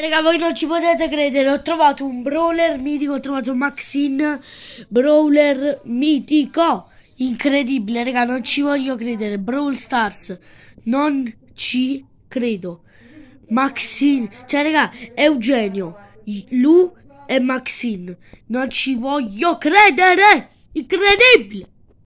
Raga, voi non ci potete credere, ho trovato un brawler mitico, ho trovato Maxine brawler mitico. Incredibile, raga, non ci voglio credere. Brawl Stars, non ci credo. Maxine, cioè raga, Eugenio, Lu e Maxine, non ci voglio credere. Incredibile.